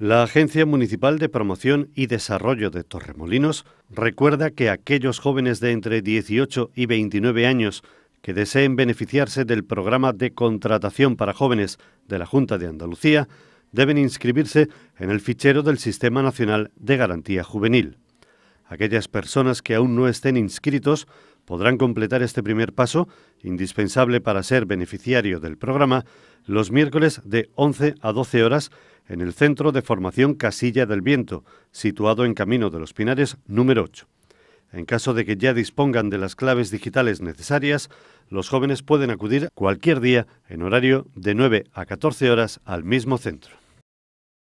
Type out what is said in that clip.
La Agencia Municipal de Promoción y Desarrollo de Torremolinos recuerda que aquellos jóvenes de entre 18 y 29 años que deseen beneficiarse del programa de contratación para jóvenes de la Junta de Andalucía deben inscribirse en el fichero del Sistema Nacional de Garantía Juvenil. Aquellas personas que aún no estén inscritos podrán completar este primer paso, indispensable para ser beneficiario del programa, los miércoles de 11 a 12 horas en el Centro de Formación Casilla del Viento, situado en Camino de los Pinares número 8. En caso de que ya dispongan de las claves digitales necesarias, los jóvenes pueden acudir cualquier día en horario de 9 a 14 horas al mismo centro.